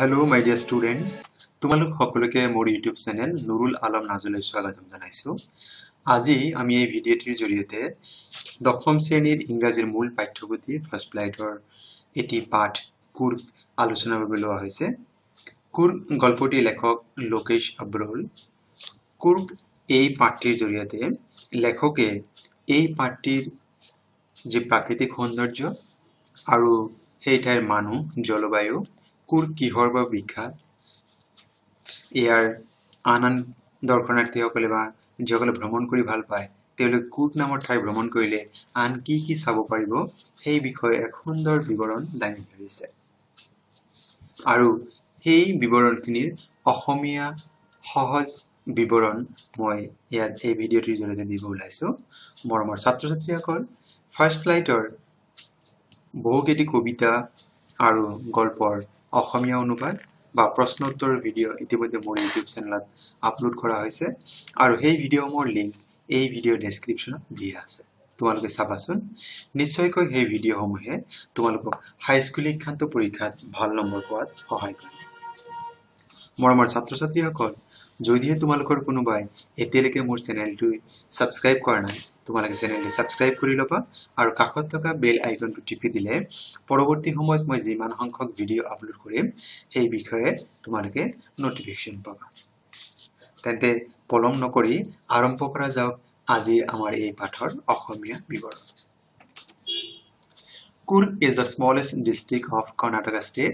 Hello' মাই dear student তোমালোক সকলোকে মোৰ ইউটিউব চেনেল নুৰুল আলম নাজুলৈ স্বাগতম জনাইছোঁ আজি আমি এই ভিডিঅ'টিৰ জৰিয়তে দশম শ্ৰেণীৰ ইংৰাজীৰ মূল পাঠ্যপুথি ফাৰ্ষ্ট ফ্লাইটৰ এটি পাঠ কুৰ্গ আলোচনাৰ বাবে লোৱা হৈছে কুৰ্গ গল্পটি লেখক লোকেশ আব্ৰহুল কুৰ্গ এই পাঠটিৰ জৰিয়তে লেখকে এই পাঠটিৰ যি প্ৰাকৃতিক সৌন্দৰ্য আৰু সেই ঠাইৰ মানুহ জলবায়ু কোৰ কিহৰ বা বিখ্যাত ইয়াৰ আন আন দৰ্শনাৰ্থীসকলে বা যিসকলে ভ্ৰমণ কৰি ভাল পায় তেওঁলোকে কুট নামৰ ঠাই ভ্ৰমণ কৰিলে আন কি কি চাব পাৰিব সেই বিষয়ে এক সুন্দৰ বিৱৰণ দাঙি ধৰিছে আৰু সেই বিৱৰণখিনিৰ অসমীয়া সহজ বিৱৰণ মই ইয়াত এই ভিডিঅ'টোৰ জৰিয়তে দিব ওলাইছোঁ মৰমৰ ছাত্ৰ ছাত্ৰীসকল ফাৰ্ষ্ট ফ্লাইটৰ বহুকেইটি কবিতা আৰু গল্পৰ অসমীয়া অনুবাদ বা প্ৰশ্ন উত্তৰৰ ভিডিঅ' ইতিমধ্যে মোৰ ইউটিউব চেনেলত আপলোড কৰা হৈছে আৰু সেই ভিডিঅ'সমূহৰ লিংক এই ভিডিঅ' ডেছক্ৰিপশ্যনত দিয়া আছে তোমালোকে চাবাচোন নিশ্চয়কৈ সেই ভিডিঅ'সমূহে তোমালোকক হাইস্কুল শিক্ষান্ত পৰীক্ষাত ভাল নম্বৰ পোৱাত সহায় কৰে মৰমৰ ছাত্ৰ ছাত্ৰীসকল যদিহে তোমালোকৰ কোনোবাই এতিয়ালৈকে মোৰ চেনেলটো ছাবস্ক্ৰাইব কৰা নাই তোমালোকে চেনেলটি সাবস্ক্রাইব করে লবা আর কাষত থাকা বেল আইকনটি টিপি দিলে পরবর্তী সময় মই যান সংখ্যক ভিডিও আপলোড করিম সেই বিষয়ে তোমালোকে নোটিফিকেশন পাবা তেনে পলম নক আরম্ভ করা যাক আজির আমার এই পাঠর বিবরণ Coorg is the smallest district of Karnataka state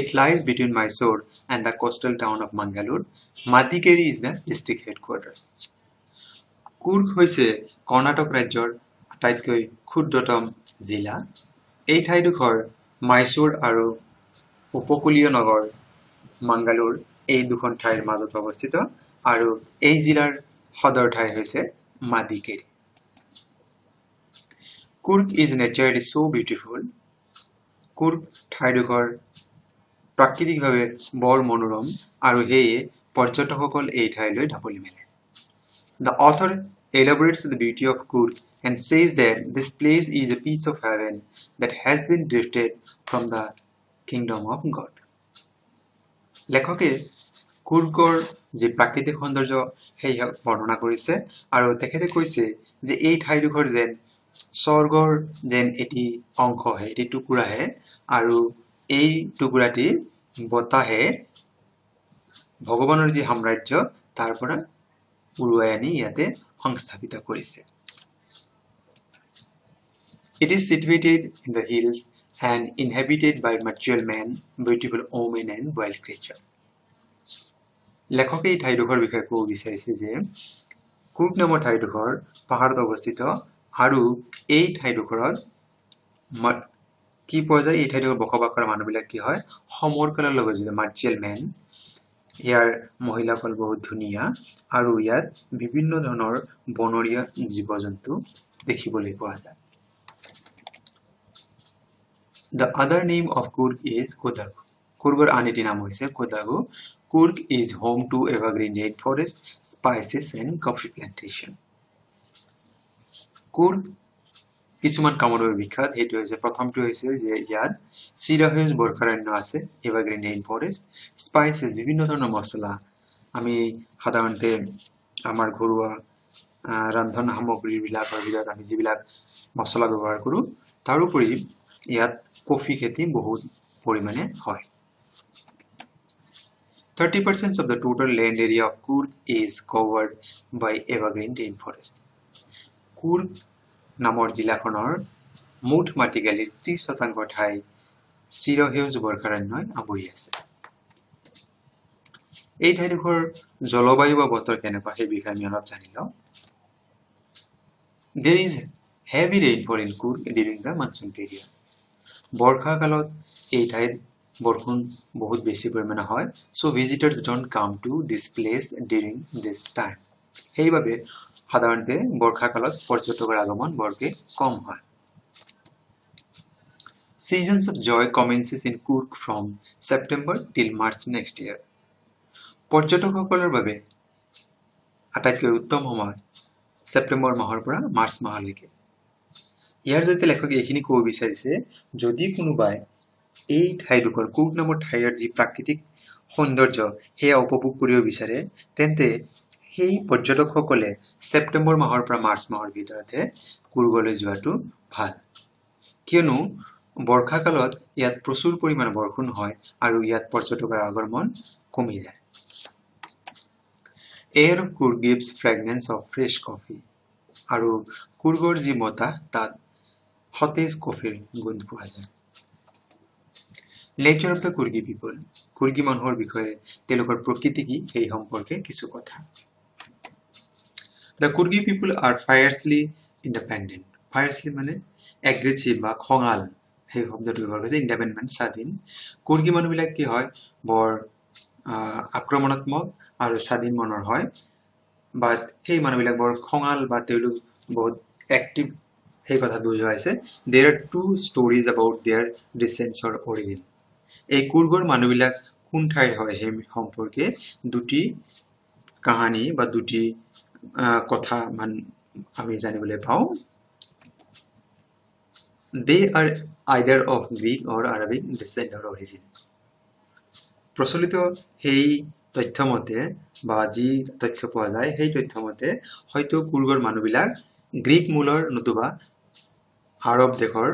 it lies between Mysore and the coastal town of Mangalore Madikeri is the district headquarter Coorg হয়েছে কৰ্ণাটক ৰাজ্যৰ আটাইতকৈ ক্ষুদ্ৰতম জিলা এই ঠাইডোখৰ মাইচুৰ আৰু উপকূলীয় নগৰ মাংগালোৰ এই দুখন ঠাইৰ মাজত অৱস্থিত আৰু এই জিলাৰ সদৰ ঠাই হৈছে Madikeri Coorg is naturally so' beautiful Coorg ঠাইডোখৰ প্ৰাকৃতিকভাৱে বৰ মনোৰম আৰু সেয়ে পৰ্যটকসকল এই ঠাইলৈ ঢাপলি মেলে the author elaborates the beauty of Kur and says that this place is a piece of heaven that has been drifted from the kingdom of God. লেখকে কুৰ্গৰ যি প্ৰাকৃতিক সৌন্দৰ্য সেই বৰ্ণনা কৰিছে আৰু তেখেতে কৈছে যে এই ঠাইডোখৰ যেন স্বৰ্গৰ যেন এটি অংশহে এটি টুকুৰাহে আৰু এই টুকুৰাটি বতাহে ভগৱানৰ যি সাম্ৰাজ্য তাৰ পৰা উৰুৱাই আনি ইয়াতে সংস্থাপিত কৰিছে it is situated in the hills and inhabited by material men beautiful women and wild creature লেখকে এই ঠাইডোখৰ বিষয়ে ক'ব বিচাৰিছে যে কুৰ্ক নামৰ ঠাইডোখৰ পাহাৰত অৱস্থিত আৰু এই ঠাইডোখৰত কি পোৱা যায় এই ঠাইডোখৰ বসবাস কৰা মানুহবিলাক কি হয় সমৰ কালৰ লগত যিটো মাৰ্চিয়েল মেন ইয়াৰ মহিলাসকল বহুত ধুনীয়া আৰু ইয়াত বিভিন্ন ধৰণৰ বনৰীয়া জীৱ জন্তু দেখিবলৈ পোৱা যায় the other name of Coorg is Kodagu কুৰ্গৰ আন এটি নাম হৈছে Kodagu Coorg is home to evergreen red forest spices and coffee plantation Coorg কিছুমান কামৰ বিখ্যাত সেইটো হৈছে প্ৰথমটো হৈছে যে ইয়াত চিৰসেউজ বৰ্ষাৰণ্য আছে এভাৰগ্ৰীণ ৰেইন ফৰেষ্ট স্পাইচেছ বিভিন্ন ধৰণৰ মছলা আমি সাধাৰণতে আমাৰ ঘৰুৱা ৰন্ধন সামগ্ৰীবিলাকৰ ভিতৰত আমি যিবিলাক মছলা ব্যৱহাৰ কৰোঁ তাৰোপৰি ইয়াত কফি খেতি বহুত পৰিমাণে হয় thirty percent of the total land area of Coorg is covered by evergreen rain forest Coorg নামৰ জিলাখনৰ মুঠ মাটিগালিৰ ত্ৰিশ শতাংশ ঠাই চিৰসেউজ বৰ্ষাৰণ্যই আৱৰি আছে এই ঠাইডোখৰ জলবায়ু বা বতৰ কেনেকুৱা সেই বিষয়ে আমি অলপ জানি লওঁ there is heavy rainfall in Coorg during the monsoon period বৰ্ষাকালত এই ঠাইত বৰষুণ বহুত বেছি পৰিমাণে হয় so' visitors don't come to this place during this time সেইবাবে সাধাৰণতে বৰ্ষাকালত পৰ্যটকৰ আগমন বৰকৈ কম হয় seasons of joy commences in কুক from September till March next ইয়াৰ পৰ্যটকসকলৰ বাবে আটাইতকৈ উত্তম সময় ছেপ্টেম্বৰ মাহৰ পৰা মাৰ্চ মাহলৈকে ইয়াৰ জৰিয়তে লেখকে এইখিনি ক'ব বিচাৰিছে যদি কোনোবাই এই ঠাইডোখৰ কুক নামৰ ঠাইৰ যি প্ৰাকৃতিক সৌন্দৰ্য সেয়া উপভোগ কৰিব বিচাৰে তেন্তে সেই পৰ্যটকসকলে ছেপ্টেম্বৰ মাহৰ পৰা মাৰ্চ মাহৰ ভিতৰতে কুৰ্গলৈ যোৱাটো ভাল কিয়নো বৰ্ষাকালত ইয়াত প্ৰচুৰ পৰিমাণে বৰষুণ হয় আৰু ইয়াত পৰ্যটকৰ আগমন কমি যায় air Coorg gives fragrance of fresh coffee আৰু কুৰ্গৰ যি মতাহ তাত সতেজ কফিৰ গোন্ধ পোৱা যায় nature of the Coorgi people Coorgi মানুহৰ বিষয়ে তেওঁলোকৰ প্ৰকৃতি কি সেই সম্পৰ্কে কিছু কথা the Coorgi people are fiercely independent fiercely মানে এগ্ৰেচিভ বা খঙাল সেই শব্দটো ব্যৱহাৰ কৰিছে ইণ্ডিপেণ্ডেণ্ট স্বাধীন কুৰ্গি মানুহবিলাক কি হয় বৰ আক্ৰমণাত্মক আৰু স্বাধীন মনৰ হয় বাট সেই মানুহবিলাক বৰ খঙাল বা তেওঁলোক বহুত এক্টিভ সেই কথা বুজোৱাইছে there are two stories about their descent or origin এই কুৰ্গৰ মানুহবিলাক কোন ঠাইৰ হয় সেই সম্পৰ্কে দুটি কাহিনী বা দুটি কথা আমি জানিবলৈ পাওঁ they are either of Greek or Arabic descent or origin প্ৰচলিত সেই তথ্যমতে বা যি তথ্য পোৱা যায় সেই তথ্যমতে হয়তো কুৰ্গৰ মানুহবিলাক গ্ৰীক মূলৰ নতুবা আৰৱ দেশৰ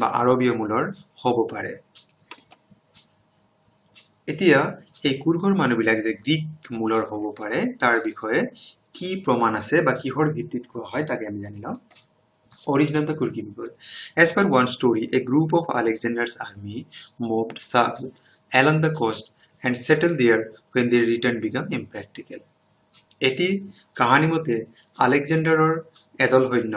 বা আৰবীয় মূলৰ হ'ব পাৰে এতিয়া এই কুৰ্গৰ মানুহবিলাক যে গ্ৰীক মূলৰ হ'ব পাৰে তাৰ বিষয়ে কি প্রমাণ আছে বা কিহৰ ভিত্তিত কোৱা হয় তাকে আমি জানি লওঁ Origin of the Kulki people. As per one story, a group of Alexander's army moved south along the coast and settled there when their return became impractical. এটি কাহানি মতে আলেকজেণ্ডাৰৰ এদল সৈন্য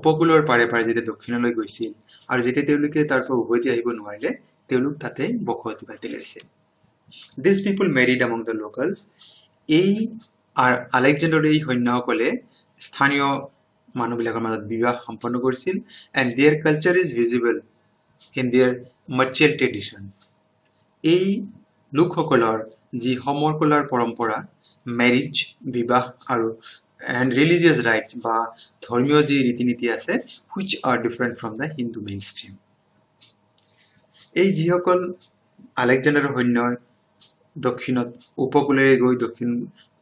উপকূলৰ পাৰে পাৰে যেতিয়া দক্ষিণলৈ গৈছিল আৰু যেতিয়া তেওঁলোকে তাৰ পৰা উভতি আহিব নোৱাৰিলে তেওঁলোক তাতে বসতি পাতি লৈছিল these people married among the locals এই আলেকজেণ্ডাৰ এই সৈন্যসকলে স্থানীয় মানুহবিলাকৰ মাজত বিবাহ সম্পন্ন কৰিছিল and their culture is visible in their martial traditions এই লোকসকলৰ যি সমৰকলাৰ পৰম্পৰা মেৰিজ বিবাহ আৰু এণ্ড ৰিলিজিয়াছ ৰাইটছ বা ধৰ্মীয় যি ৰীতি নীতি আছে which are different from the Hindu mainstream এই যিসকল আলেকজেণ্ডাৰৰ সৈন্যই দক্ষিণত উপকূলেৰে গৈ দক্ষিণ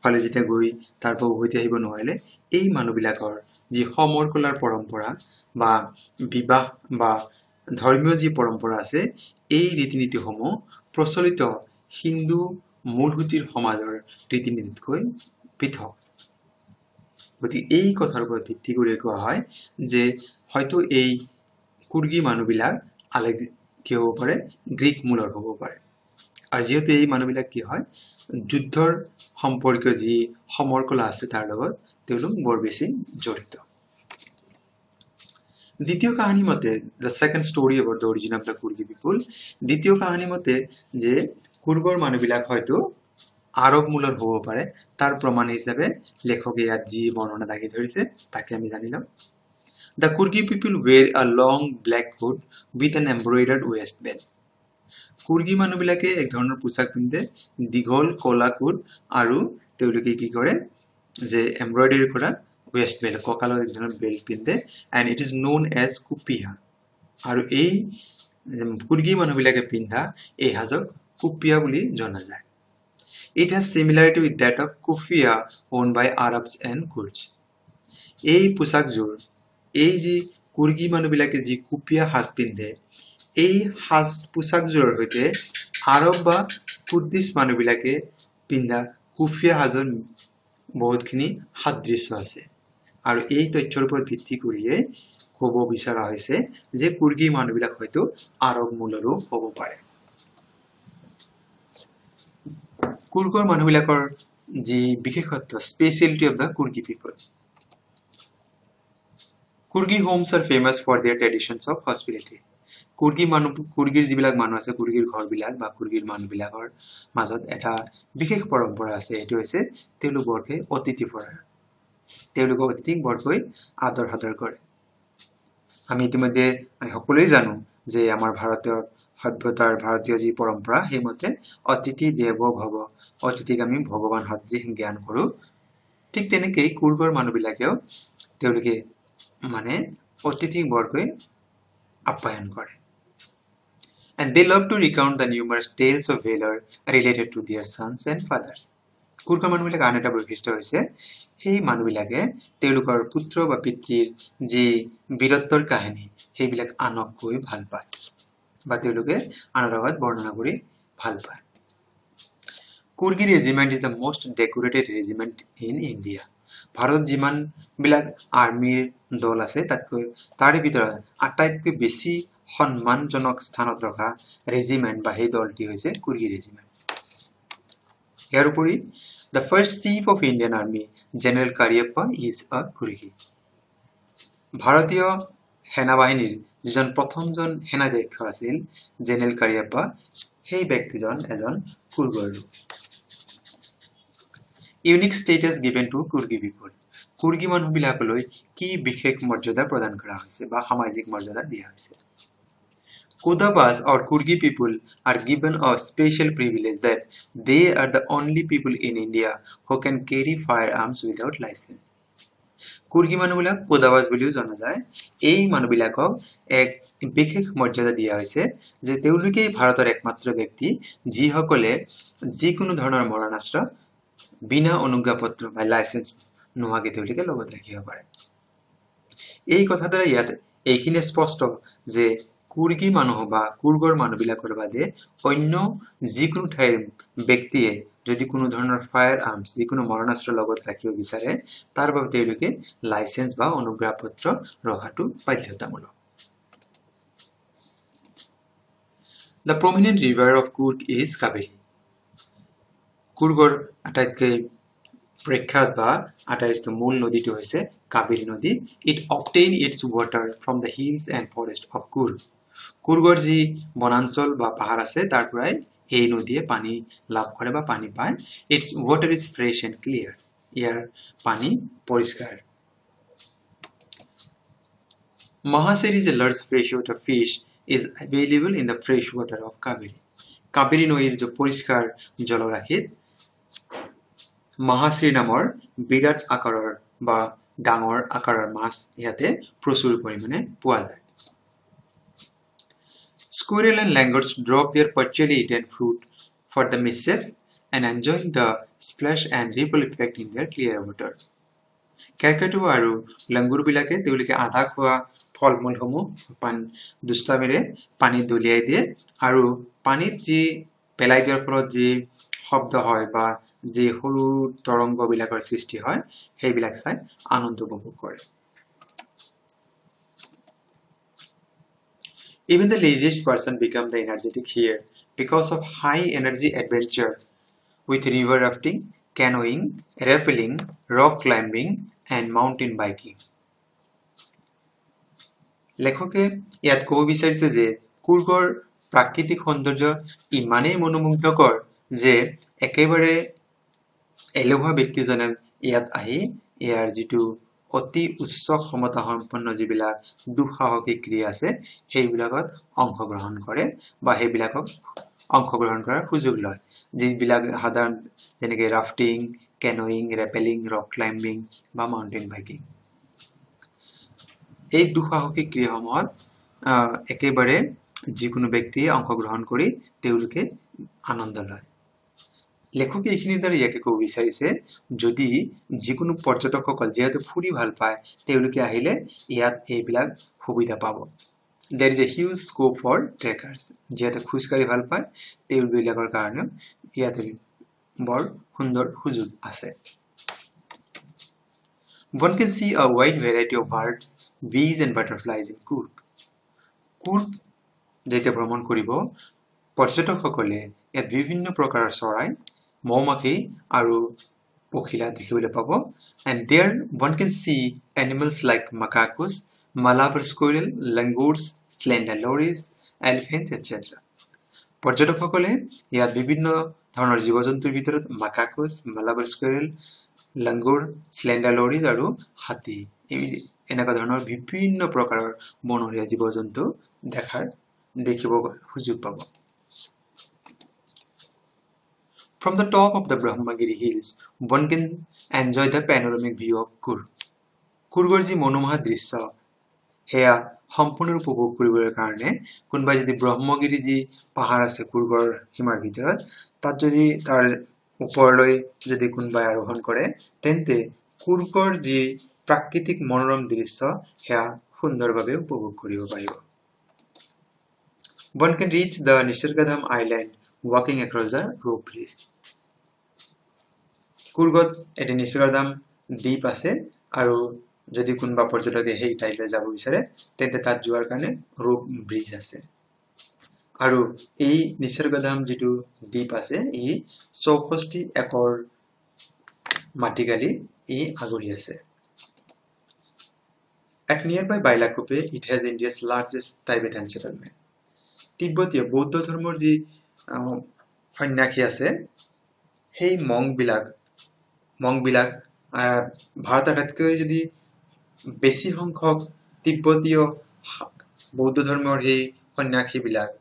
ফালে যেতিয়া গৈ তাৰ পৰা উভতি আহিব নোৱাৰিলে এই মানুহবিলাকৰ যি সমৰ কলাৰ পৰম্পৰা বা বিবাহ বা ধৰ্মীয় যি পৰম্পৰা আছে এই ৰীতি নীতিসমূহ প্ৰচলিত হিন্দু মূলসূতিৰ সমাজৰ ৰীতি নীতিতকৈ পৃথক গতিকে এই কথাৰ ওপৰত ভিত্তি কৰি কোৱা হয় যে হয়তো এই কুৰ্গী মানুহবিলাক আলে কি হ'ব পাৰে গ্ৰীক মূলৰ হ'ব পাৰে আৰু যিহেতু এই মানুহবিলাক কি হয় যুদ্ধৰ সম্পৰ্কীয় যি সমৰকলা আছে তাৰ লগত তেওঁলোক বৰ বেছি জড়িত দ্বিতীয় কাহিনী মতে the second story of the origin of Coorgi people দ্বিতীয় কাহিনী মতে যে কুৰ্গৰ মানুহবিলাক হয়তো আৰৱ মূলৰ হ'ব পাৰে তাৰ প্ৰমাণ হিচাপে লেখকে ইয়াত যি বৰ্ণনা দাঙি ধৰিছে তাকে আমি জানি ল'ম the Coorgi people wear a long black hood with an embroidered waist belt Coorgi মানুহবিলাকে এক ধৰণৰ পোছাক পিন্ধে দীঘল কলা কোট আৰু তেওঁলোকে কি কৰে যে এম্ব্ৰইডাৰী কৰা ৱেষ্ট বেল্ট কঁকালত এক ধৰণৰ বেল্ট পিন্ধে and it is known as kupya আৰু এই কুৰ্গী মানুহবিলাকে পিন্ধা এই সাজক কুপিয়া বুলি জনা যায় it has similarity with that of kufiya worn by Arabs and Kurds এই পোচাকযোৰ এই যি কুৰ্গী মানুহবিলাকে যি কুপিয়া সাজ পিন্ধে এই সাজ পোছাকযোৰৰ সৈতে আৰৱ বা কুৰ্দিছ মানুহবিলাকে পিন্ধা সুফীয়া সাজৰ বহুতখিনি সাদৃশ্য আছে আৰু এই তথ্যৰ ওপৰত ভিত্তি কৰিয়ে ক'ব বিচৰা হৈছে যে কুৰ্গী মানুহবিলাক হয়তো আৰৱ মূলৰো হ'ব পাৰে কুৰ্গৰ মানুহবিলাকৰ যি বিশেষত্ব speciality of the Coorgi people Coorgi homes are famous for their traditions of hospitality Coorgi মানুহ কুৰ্গীৰ যিবিলাক মানুহ আছে কুৰ্গীৰ ঘৰবিলাক বা কুৰ্গীৰ মানুহবিলাকৰ মাজত এটা বিশেষ পৰম্পৰা আছে সেইটো হৈছে তেওঁলোক বৰকৈ অতিথি পৰা তেওঁলোকে অতিথিক বৰকৈ আদৰ সাদৰ কৰে আমি ইতিমধ্যে সকলোৱে জানো যে আমাৰ ভাৰতীয় সভ্যতাৰ ভাৰতীয় যি পৰম্পৰা সেইমতে অতিথি দেৱ ভৱ অতিথিক আমি ভগৱান সদৃশ জ্ঞান কৰোঁ ঠিক তেনেকেই কুৰ্গৰ মানুহবিলাকেও তেওঁলোকে মানে অতিথিক বৰকৈ আপ্যায়ন কৰে and they loved to recount the numerous tales of valor related to their sons and fathers. কুৰ্খ মানুহবিলাক আন এটা বৈশিষ্ট্য হৈছে সেই মানুহবিলাকে তেওঁলোকৰ পুত্ৰ বা পিতৃৰ যি বীৰত্বৰ কাহিনী সেইবিলাক আনক কৈ ভাল পায় বা তেওঁলোকে আনৰ লগত বৰ্ণনা কৰি ভাল পায় Coorgi regiment is the most decorated regiment in India ভাৰতত যিমানবিলাক আৰ্মীৰ দল আছে তাতকৈ তাৰে ভিতৰত আটাইতকৈ বেছি সন্মানজনক স্থানত ৰখা ৰেজিমেণ্ট বা সেই দলটি হৈছে কুৰ্গী ৰেজিমেণ্ট ইয়াৰ উপৰি the first chief of Indian army general Cariappa is a Coorgi ভাৰতীয় সেনাবাহিনীৰ যিজন প্ৰথমজন সেনাধ্যক্ষ আছিল জেনেৰেল কাৰিয়াপ্পা সেই ব্যক্তিজন এজন কুৰ্গৰ লোক unique status given to Coorgi people Coorgi মানুহবিলাকলৈ কি বিশেষ মৰ্যাদা প্ৰদান কৰা হৈছে বা সামাজিক মৰ্যাদা দিয়া হৈছে Kodavas or Kurgi people are given a special privilege that they are the only people in India who can carry firearms without license. Kurgi মানুহবিলাক Kodavas বুলিও জনা যায় এই মানুহবিলাকক এক বিশেষ মর্যাদা দিয়া হৈছে যে তেওঁলোকে ভাৰতৰ একমাত্ৰ ব্যক্তি যি হকলে যি কোনো ধৰণৰ মৰণাস্ত্ৰ বিনা অনুজ্ঞাপত্ৰ বা লাইসেন্স নোহোৱাকৈ তেওঁলোকে লগত ৰাখিব পাৰে এই কথাটো ইয়াত এইখিনি স্পষ্ট যে কুৰ্গী মানুহ বা কুৰ্গৰ মানুহবিলাকৰ বাদে অন্য যিকোনো ঠাইৰ ব্যক্তিয়ে যদি কোনো ধৰণৰ ফায়াৰ আৰ্মছ যিকোনো মৰণাস্ত্ৰ লগত ৰাখিব বিচাৰে তাৰ বাবে তেওঁলোকে লাইচেঞ্চ বা অনুজ্ঞাপত্ৰ ৰখাটো বাধ্যতামূলক the prominent river of Coorg is Kaveri কুৰ্গৰ আটাইতকৈ প্ৰখ্যাত বা আটাইতকৈ মূল নদীটো হৈছে কাবেৰী নদী it obtain its water from the hills and forest of Coorg কুৰ্গৰ যি বনাঞ্চল বা পাহাৰ আছে তাৰ পৰাই এই নদীয়ে পানী লাভ কৰে বা পানী পায় its water is fresh and clear ইয়াৰ পানী পৰিষ্কাৰ মহাচেৰী যে large fresh water fish is available in the fresh water of Kaveri Kaveri নৈৰ যি পৰিষ্কাৰ জলৰাশিত মহাশ্ৰী নামৰ বিৰাট আকাৰৰ বা ডাঙৰ আকাৰৰ মাছ ইয়াতে প্ৰচুৰ পৰিমাণে পোৱা যায় squirrel and langurs drop their patchouli eaten fruit for the mischief and enjoying the splash and ripple effect in their clear water. Kakatu aru langur bilake tibulike adhakwa ফল মূলসমূহ পানী দুষ্টামেৰে পানীত দলিয়াই দিয়ে আৰু পানীত যি পেলাই দিয়াৰ ফলত যি শব্দ হয় বা যি সৰু তৰংগবিলাকৰ সৃষ্টি হয় সেইবিলাক চাই আনন্দ উপভোগ কৰে Even the laziest person become the energetic here because of high energy adventure with river rafting, canoeing, rappelling, rock climbing and mountain biking. লেখকে ইয়াত ক'ব বিচাৰিছে যে কুৰ্গৰ প্ৰাকৃতিক সৌন্দৰ্য ইমানেই মনোমুগ্ধকৰ যে একেবাৰে এলেহুৱা ব্যক্তিজনে ইয়াত আহি ইয়াৰ যিটো অতি উচ্চ ক্ষমতা সম্পন্ন যিবিলাক দুঃসাহসিক ক্ৰিয়া আছে সেইবিলাকত অংশগ্ৰহণ কৰে বা সেইবিলাকক অংশগ্ৰহণ কৰাৰ সুযোগ লয় যিবিলাক সাধাৰণ যেনেকে rafting canoeing rappelling rock climbing বা মাউণ্টেইন বাইকিং এই দুঃসাহসিক ক্ৰীড়াসমূহত একেবাৰে যিকোনো ব্যক্তিয়ে অংশগ্ৰহণ কৰি তেওঁলোকে আনন্দ লয় লেখকে এইখিনিৰ দ্বাৰা ইয়াকে ক'ব বিচাৰিছে যদি যিকোনো পৰ্যটকসকল যিহেতু ফুৰি ভাল পায় তেওঁলোকে আহিলে ইয়াত এইবিলাক সুবিধা পাব there is a huge scope for trekkers যিহেতু খোজকাঢ়ি ভাল পায় তেওঁবিলাকৰ কাৰণে ইয়াতে বৰ সুন্দৰ সুযোগ আছে one can see a wide variety of birds bees and butterflies in Coorg Coorg যেতিয়া ভ্ৰমণ কৰিব পৰ্যটকসকলে ইয়াত বিভিন্ন প্ৰকাৰৰ চৰাই মৌমাখি আৰু পখিলা দেখিবলৈ পাব and there one can see animals like macaques Malabar squirrel langurs slender lorises elephant et cetera পৰ্যটকসকলে ইয়াত বিভিন্ন ধৰণৰ জীৱ জন্তুৰ ভিতৰত মাকাকুচ মালাবাৰ স্কুইৰেল লেংগুৰ স্লেণ্ডেলৰিজ আৰু হাতী এনেকুৱা ধৰণৰ বিভিন্ন প্ৰকাৰৰ বনৰীয়া জীৱ জন্তু দেখাৰ দেখিব সুযোগ পাব From the top of the Brahmagiri hills, one can enjoy the panoramic view of Kur. Kurgarji Monomaha Drisha. Here, সম্পূৰ্ণ উপভোগ কৰিবৰ কাৰণে কোনোবাই যদি ব্ৰহ্মগিৰি যি পাহাৰ আছে কুৰ্গৰ সীমাৰ ভিতৰত তাত যদি তাৰ ওপৰলৈ যদি কোনোবাই আৰোহণ কৰে তেন্তে কুৰ্গৰ যি প্ৰাকৃতিক মনোৰম দৃশ্য সেয়া সুন্দৰভাৱে উপভোগ কৰিব পাৰিব one can reach the Nisargadhama island ৱাকিং এক্ৰছ দ্য ৰ' ব্ৰিজ কুৰ্গত এদিন ইছগাৰদাম দ্বীপ আছে আৰু যদি কোনোবা পৰ্যটকে সেই ঠাইলৈ যাব বিচাৰে তেন্তে তাত যোৱাৰ কাৰণে ৰূপ ব্ৰিজ আছে আৰু এই নিচৰ্গধাম যিটো দ্বীপ আছে ই চৌষষ্ঠি একৰ মাটিকালি ই আগুৰি আছে এক nearby Bylakuppe it has India's largest Tibetan settlement তিব্বতীয় বৌদ্ধ ধৰ্মৰ যি সন্যাসী আছে সেই মংবিলাক মংবিলাক ভাৰত আটাইতকৈ যদি বেছি সংখ্যক তিব্বতীয় বৌদ্ধ ধৰ্মৰ সেই সন্য়াসী বিলাক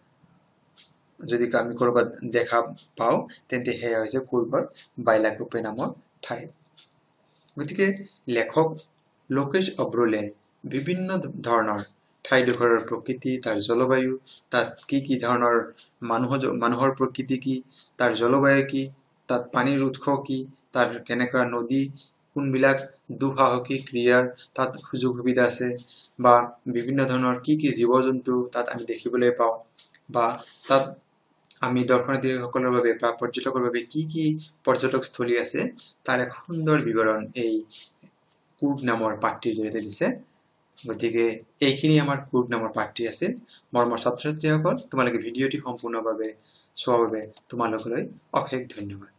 যদি আমি ক'ৰবাত দেখা পাওঁ তেন্তে সেয়া হৈছে কুৰ্বৰ বাইলাকুপে নামৰ ঠাই গতিকে লেখক লোকেশ অব্ৰলে বিভিন্ন ধৰণৰ ঠাইডোখৰৰ প্ৰকৃতি তাৰ জলবায়ু তাত কি কি ধৰণৰ মানুহ মানুহৰ প্ৰকৃতি কি তাৰ জলবায়ু কি তাত পানীৰ উৎস কি তাত কেনেকুৱা নদী কোনবিলাক দুঃসাহসিক ক্ৰীড়াৰ তাত সুযোগ সুবিধা আছে বা বিভিন্ন ধৰণৰ কি কি জীৱ জন্তু তাত আমি দেখিবলৈ পাওঁ বা তাত আমি দৰ্শনাৰ্থীসকলৰ বাবে বা পৰ্যটকৰ বাবে কি কি পৰ্যটকস্থলী আছে তাৰ এক সুন্দৰ বিৱৰণ এই কুৰ্গ নামৰ পাঠটিৰ জৰিয়তে দিছে গতিকে এইখিনি আমাৰ কুৰ্গ নামৰ পাঠটি আছিল মৰমৰ ছাত্ৰ ছাত্ৰীসকল তোমালোকে ভিডিঅ'টি সম্পূৰ্ণভাৱে চোৱাৰ বাবে তোমালোকলৈ অশেষ ধন্যবাদ